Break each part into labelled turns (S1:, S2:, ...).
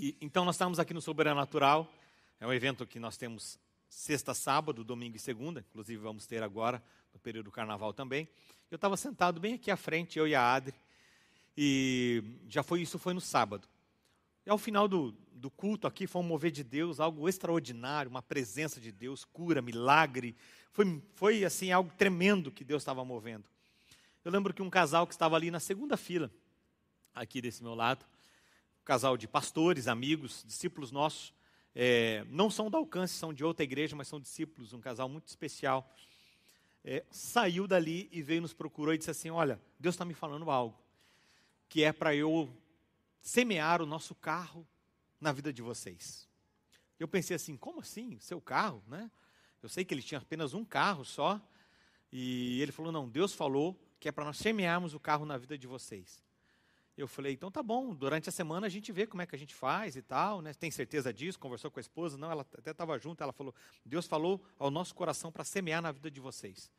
S1: E, então, nós estamos aqui no Sobrenatural, é um evento que nós temos sexta, sábado, domingo e segunda, inclusive vamos ter agora, no período do carnaval também. Eu estava sentado bem aqui à frente, eu e a Adri, e já foi isso, foi no sábado. E ao final do, do culto aqui, foi um mover de Deus, algo extraordinário, uma presença de Deus, cura, milagre. Foi, foi assim, algo tremendo que Deus estava movendo. Eu lembro que um casal que estava ali na segunda fila, aqui desse meu lado, casal de pastores, amigos, discípulos nossos, é, não são do alcance, são de outra igreja, mas são discípulos, um casal muito especial. É, saiu dali e veio nos procurou e disse assim: Olha, Deus está me falando algo, que é para eu semear o nosso carro na vida de vocês. Eu pensei assim: como assim? Seu carro, né? Eu sei que ele tinha apenas um carro só, e ele falou: Não, Deus falou que é para nós semearmos o carro na vida de vocês. Eu falei, então tá bom, durante a semana a gente vê como é que a gente faz e tal, né? Tem certeza disso? Conversou com a esposa? Não, ela até estava junto, ela falou, Deus falou ao nosso coração para semear na vida de vocês.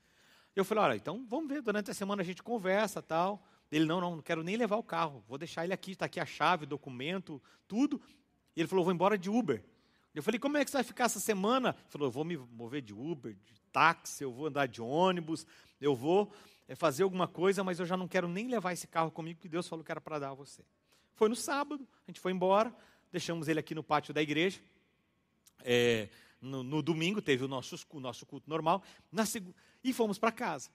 S1: Eu falei, olha, então vamos ver, durante a semana a gente conversa tal. Ele, não, não, não quero nem levar o carro, vou deixar ele aqui, está aqui a chave, documento, tudo. E ele falou, vou embora de Uber. Eu falei, como é que você vai ficar essa semana? Ele falou, eu vou me mover de Uber, de táxi, eu vou andar de ônibus, eu vou eh, fazer alguma coisa, mas eu já não quero nem levar esse carro comigo, que Deus falou que era para dar a você. Foi no sábado, a gente foi embora, deixamos ele aqui no pátio da igreja. É, no, no, domingo teve o nosso, o nosso culto normal, e fomos para casa.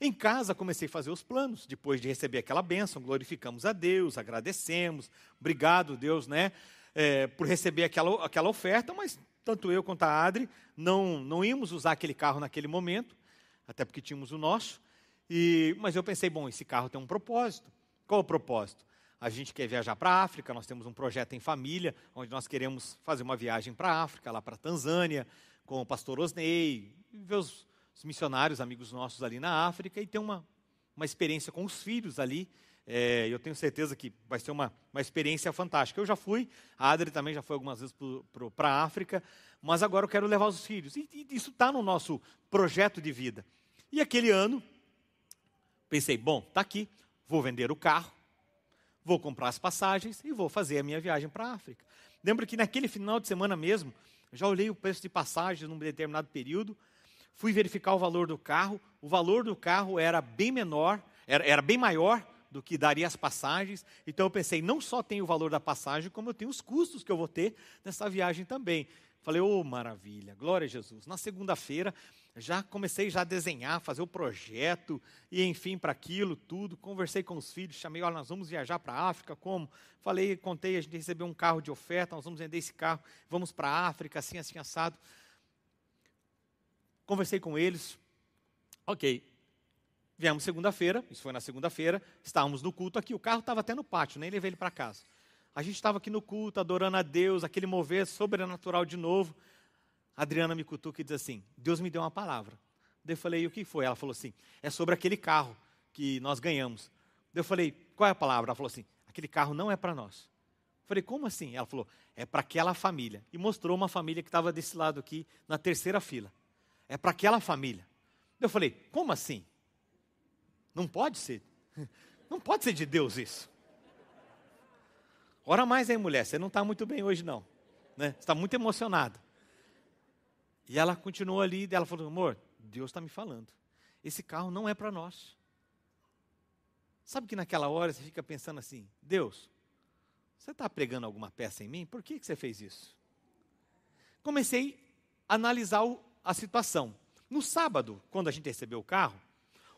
S1: Em casa comecei a fazer os planos, depois de receber aquela bênção, glorificamos a Deus, agradecemos, obrigado Deus, né? é, por receber aquela, aquela oferta, mas tanto eu quanto a Adri não, não íamos usar aquele carro naquele momento, até porque tínhamos o nosso. E, mas eu pensei, bom, esse carro tem um propósito. Qual o propósito? A gente quer viajar para a África, nós temos um projeto em família, onde nós queremos fazer uma viagem para a África, lá para a Tanzânia, com o pastor Osney, ver os, os missionários, amigos nossos ali na África, e ter uma, uma experiência com os filhos ali. É, eu tenho certeza que vai ser uma, uma experiência fantástica. Eu já fui, a Adri também já foi algumas vezes para a África, mas agora eu quero levar os filhos. E, e isso está no nosso projeto de vida. E aquele ano, pensei, bom, está aqui, vou vender o carro, vou comprar as passagens e vou fazer a minha viagem para a África. Lembro que naquele final de semana mesmo, já olhei o preço de passagens num determinado período, Fui verificar o valor do carro. O valor do carro era bem menor, era, era bem maior do que daria as passagens. Então eu pensei, não só tem o valor da passagem, como eu tenho os custos que eu vou ter nessa viagem também. Falei, ô oh, maravilha, glória a Jesus. Na segunda-feira já comecei já a desenhar, fazer o projeto e enfim para aquilo tudo. Conversei com os filhos, chamei, olha, nós vamos viajar para a África, como? Falei, contei, a gente recebeu um carro de oferta, nós vamos vender esse carro, vamos para a África, assim, assim assado conversei com eles. Ok. Viemos segunda-feira, isso foi na segunda-feira, estávamos no culto aqui, o carro estava até no pátio, nem levei ele para casa. A gente estava aqui no culto, adorando a Deus, aquele mover sobrenatural de novo. A Adriana me cutuca e diz assim: Deus me deu uma palavra. Daí eu falei: o que foi? Ela falou assim: é sobre aquele carro que nós ganhamos. Daí eu falei: qual é a palavra? Ela falou assim: aquele carro não é para nós. Eu falei: como assim? Ela falou: é para aquela família. E mostrou uma família que estava desse lado aqui, na terceira fila é para aquela família. Eu falei: como assim? Não pode ser. Não pode ser de Deus isso. Ora mais aí, mulher, você não está muito bem hoje, não. Né? Você está muito emocionado. E ela continuou ali, e ela falou: amor, Deus está me falando. Esse carro não é para nós. Sabe que naquela hora você fica pensando assim: Deus, você está pregando alguma peça em mim? Por que, que você fez isso? Comecei a analisar o, a situação. No sábado, quando a gente recebeu o carro,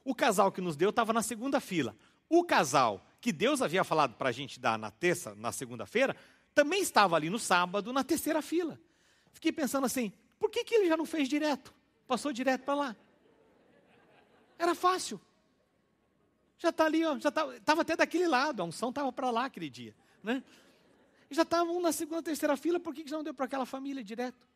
S1: o casal que nos deu estava na segunda fila. O casal que Deus havia falado para a gente dar na terça, na segunda-feira, também estava ali no sábado, na terceira fila. Fiquei pensando assim: por que, que ele já não fez direto? Passou direto para lá. Era fácil. Já está ali, ó, já estava tá, até daquele lado, a unção estava para lá aquele dia. Né? Já estava um na segunda, terceira fila, por que, que já não deu para aquela família direto?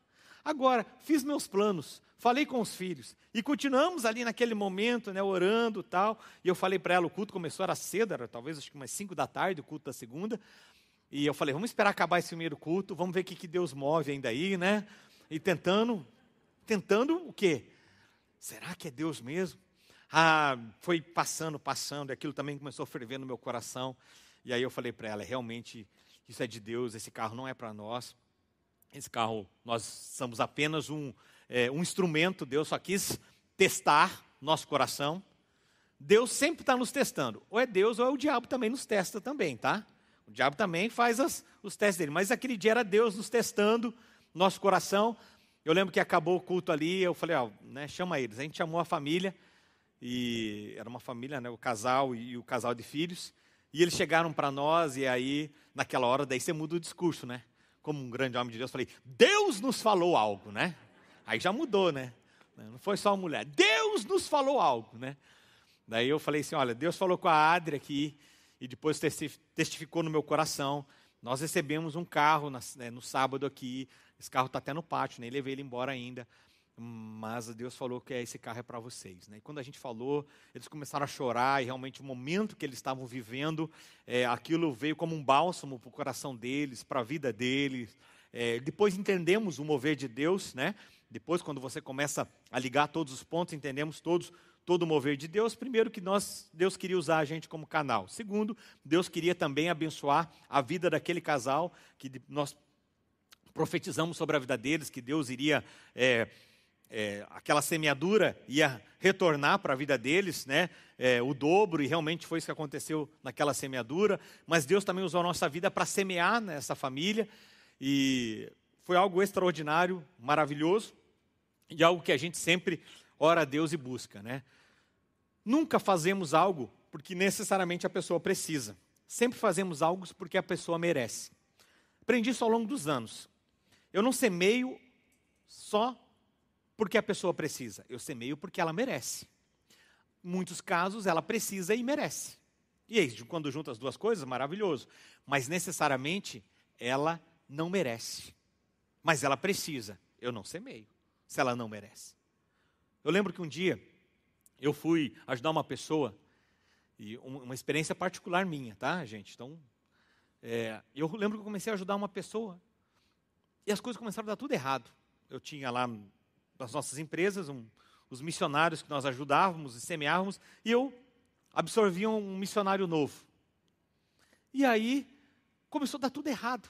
S1: Agora, fiz meus planos, falei com os filhos e continuamos ali naquele momento, né, orando tal. E eu falei para ela, o culto começou era cedo, era talvez acho que umas 5 da tarde, o culto da segunda. E eu falei, vamos esperar acabar esse primeiro culto, vamos ver o que, que Deus move ainda aí, né? E tentando, tentando o quê? Será que é Deus mesmo? Ah, foi passando, passando, e aquilo também começou a ferver no meu coração. E aí eu falei para ela, é realmente isso é de Deus, esse carro não é para nós. Esse carro, nós somos apenas um, é, um instrumento, Deus só quis testar nosso coração. Deus sempre está nos testando. Ou é Deus ou é o diabo também nos testa também, tá? O diabo também faz as, os testes dele. Mas aquele dia era Deus nos testando nosso coração. Eu lembro que acabou o culto ali, eu falei, ó, né, chama eles. A gente chamou a família, e era uma família, né, o casal e o casal de filhos. E eles chegaram para nós, e aí, naquela hora, daí você muda o discurso, né? como um grande homem de Deus, falei: Deus nos falou algo, né? Aí já mudou, né? Não foi só a mulher. Deus nos falou algo, né? Daí eu falei assim: olha, Deus falou com a Adri aqui, e depois testificou no meu coração. Nós recebemos um carro né, no sábado aqui, esse carro está até no pátio, nem levei ele embora ainda mas Deus falou que é, esse carro é para vocês. Né? E quando a gente falou, eles começaram a chorar e realmente o momento que eles estavam vivendo, é, aquilo veio como um bálsamo para o coração deles, para a vida deles. É, depois entendemos o mover de Deus, né? Depois, quando você começa a ligar todos os pontos, entendemos todos todo o mover de Deus. Primeiro, que nós, Deus queria usar a gente como canal. Segundo, Deus queria também abençoar a vida daquele casal que nós profetizamos sobre a vida deles, que Deus iria é, é, aquela semeadura ia retornar para a vida deles, né? É, o dobro, e realmente foi isso que aconteceu naquela semeadura. Mas Deus também usou a nossa vida para semear nessa família, e foi algo extraordinário, maravilhoso, e algo que a gente sempre ora a Deus e busca, né? Nunca fazemos algo porque necessariamente a pessoa precisa. Sempre fazemos algo porque a pessoa merece. Aprendi isso ao longo dos anos. Eu não semeio só porque a pessoa precisa? Eu semeio porque ela merece. Em muitos casos, ela precisa e merece. E aí, quando junta as duas coisas, maravilhoso. Mas necessariamente, ela não merece. Mas ela precisa. Eu não semeio se ela não merece. Eu lembro que um dia eu fui ajudar uma pessoa, e uma experiência particular minha, tá, gente? Então, é, eu lembro que eu comecei a ajudar uma pessoa e as coisas começaram a dar tudo errado. Eu tinha lá das nossas empresas, um, os missionários que nós ajudávamos e semeávamos, e eu absorvia um missionário novo. E aí começou a dar tudo errado.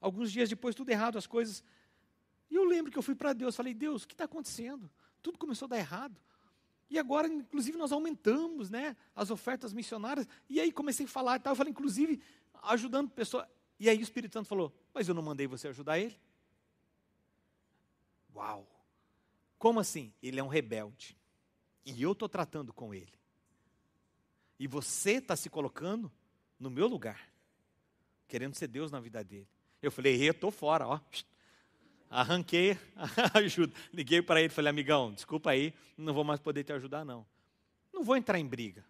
S1: Alguns dias depois, tudo errado, as coisas. E eu lembro que eu fui para Deus, falei, Deus, o que está acontecendo? Tudo começou a dar errado. E agora, inclusive, nós aumentamos né, as ofertas missionárias. E aí comecei a falar e tal. Eu falei, inclusive, ajudando pessoas. E aí o Espírito Santo falou, mas eu não mandei você ajudar ele. Uau! Como assim? Ele é um rebelde. E eu estou tratando com ele. E você está se colocando no meu lugar, querendo ser Deus na vida dele. Eu falei, eu estou fora, ó. Arranquei a ajuda. Liguei para ele e falei, amigão, desculpa aí, não vou mais poder te ajudar, não. Não vou entrar em briga.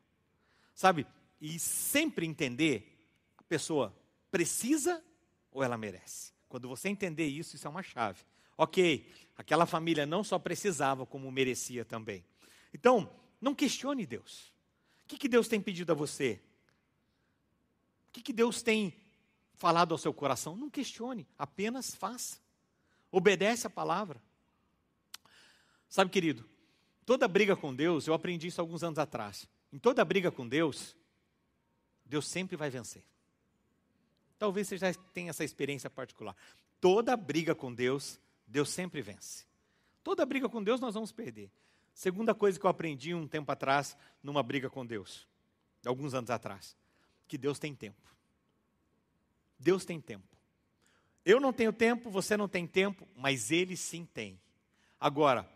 S1: Sabe? E sempre entender a pessoa precisa ou ela merece. Quando você entender isso, isso é uma chave. Ok, aquela família não só precisava, como merecia também. Então, não questione Deus. O que, que Deus tem pedido a você? O que, que Deus tem falado ao seu coração? Não questione, apenas faça. Obedece a palavra. Sabe, querido, toda briga com Deus, eu aprendi isso alguns anos atrás. Em toda briga com Deus, Deus sempre vai vencer. Talvez você já tenha essa experiência particular. Toda briga com Deus, Deus sempre vence. Toda briga com Deus nós vamos perder. Segunda coisa que eu aprendi um tempo atrás, numa briga com Deus, alguns anos atrás, que Deus tem tempo. Deus tem tempo. Eu não tenho tempo, você não tem tempo, mas Ele sim tem. Agora,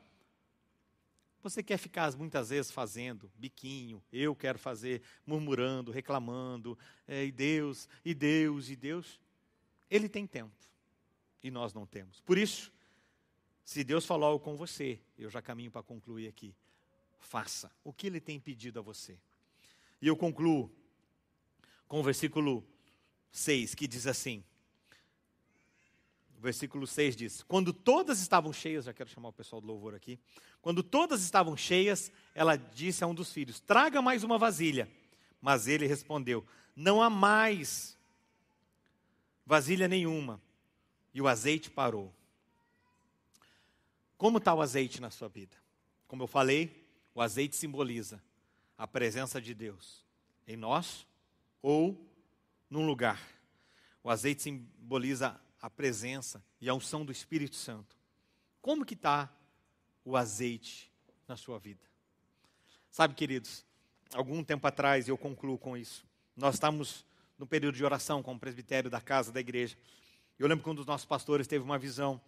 S1: você quer ficar muitas vezes fazendo biquinho, eu quero fazer, murmurando, reclamando, é, e Deus, e Deus, e Deus. Ele tem tempo e nós não temos. Por isso, se Deus falou com você, eu já caminho para concluir aqui, faça o que Ele tem pedido a você. E eu concluo com o versículo 6, que diz assim: versículo 6 diz: Quando todas estavam cheias, já quero chamar o pessoal do louvor aqui. Quando todas estavam cheias, ela disse a um dos filhos: Traga mais uma vasilha. Mas ele respondeu: Não há mais vasilha nenhuma. E o azeite parou. Como está o azeite na sua vida? Como eu falei, o azeite simboliza a presença de Deus em nós ou num lugar. O azeite simboliza a presença e a unção do Espírito Santo. Como que está o azeite na sua vida? Sabe, queridos, algum tempo atrás, eu concluo com isso, nós estávamos no período de oração com o presbitério da casa da igreja. Eu lembro que um dos nossos pastores teve uma visão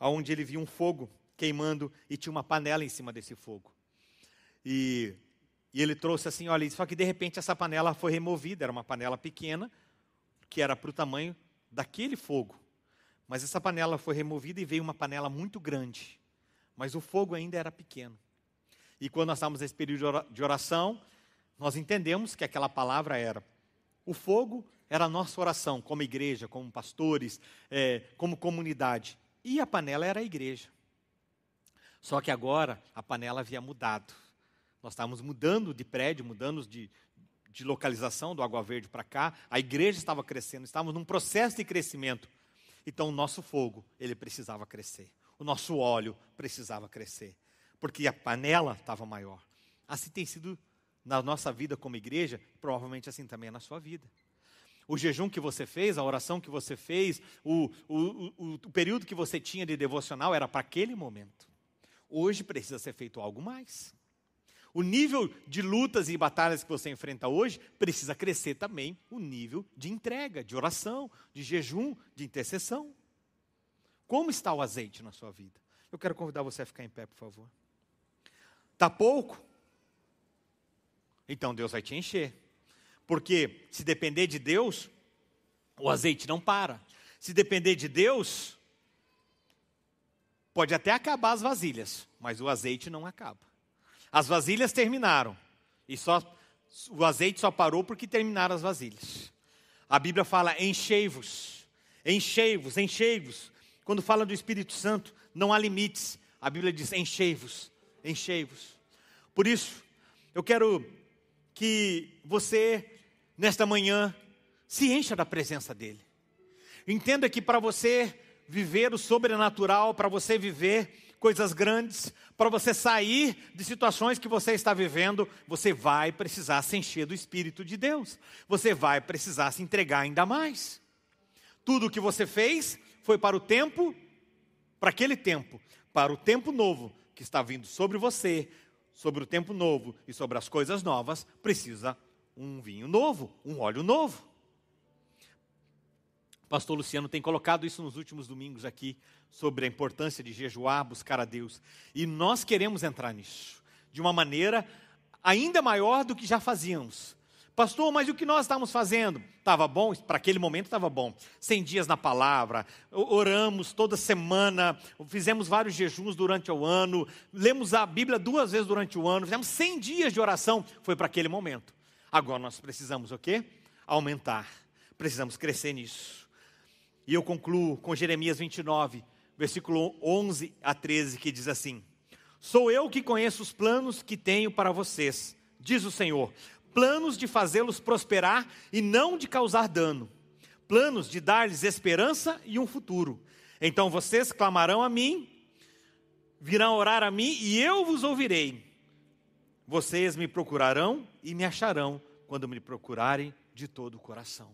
S1: onde ele viu um fogo queimando e tinha uma panela em cima desse fogo. E, e ele trouxe assim, olha, só que de repente essa panela foi removida, era uma panela pequena, que era para o tamanho daquele fogo. Mas essa panela foi removida e veio uma panela muito grande. Mas o fogo ainda era pequeno. E quando nós estávamos nesse período de oração, nós entendemos que aquela palavra era: o fogo era a nossa oração, como igreja, como pastores, é, como comunidade. E a panela era a igreja. Só que agora a panela havia mudado. Nós estávamos mudando de prédio, mudando de, de localização do Água Verde para cá. A igreja estava crescendo, estávamos num processo de crescimento. Então o nosso fogo, ele precisava crescer. O nosso óleo precisava crescer, porque a panela estava maior. Assim tem sido na nossa vida como igreja, provavelmente assim também é na sua vida. O jejum que você fez, a oração que você fez, o, o, o, o período que você tinha de devocional era para aquele momento. Hoje precisa ser feito algo mais. O nível de lutas e batalhas que você enfrenta hoje precisa crescer também o nível de entrega, de oração, de jejum, de intercessão. Como está o azeite na sua vida? Eu quero convidar você a ficar em pé, por favor. Tá pouco? Então Deus vai te encher. Porque se depender de Deus, o azeite não para. Se depender de Deus, pode até acabar as vasilhas, mas o azeite não acaba. As vasilhas terminaram. E só o azeite só parou porque terminaram as vasilhas. A Bíblia fala: enchei-vos, enchei-vos, enchei-vos. Quando fala do Espírito Santo, não há limites. A Bíblia diz: enchei-vos, enchei-vos. Por isso, eu quero que você, nesta manhã, se encha da presença dEle. Entenda que para você viver o sobrenatural, para você viver coisas grandes, para você sair de situações que você está vivendo, você vai precisar se encher do Espírito de Deus. Você vai precisar se entregar ainda mais. Tudo o que você fez foi para o tempo, para aquele tempo, para o tempo novo que está vindo sobre você, sobre o tempo novo e sobre as coisas novas, precisa um vinho novo, um óleo novo pastor Luciano tem colocado isso nos últimos domingos aqui, sobre a importância de jejuar, buscar a Deus. E nós queremos entrar nisso, de uma maneira ainda maior do que já fazíamos. Pastor, mas o que nós estávamos fazendo? Estava bom? Para aquele momento estava bom. Cem dias na palavra, oramos toda semana, fizemos vários jejuns durante o ano, lemos a Bíblia duas vezes durante o ano, fizemos cem dias de oração, foi para aquele momento. Agora nós precisamos o quê? Aumentar. Precisamos crescer nisso. E eu concluo com Jeremias 29, versículo 11 a 13, que diz assim: Sou eu que conheço os planos que tenho para vocês, diz o Senhor, planos de fazê-los prosperar e não de causar dano, planos de dar-lhes esperança e um futuro. Então vocês clamarão a mim, virão orar a mim e eu vos ouvirei. Vocês me procurarão e me acharão quando me procurarem de todo o coração.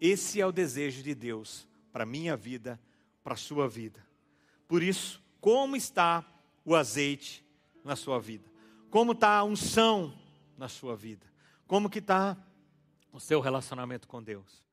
S1: Esse é o desejo de Deus para minha vida, para a sua vida. Por isso, como está o azeite na sua vida? Como está a unção na sua vida? Como que está o seu relacionamento com Deus?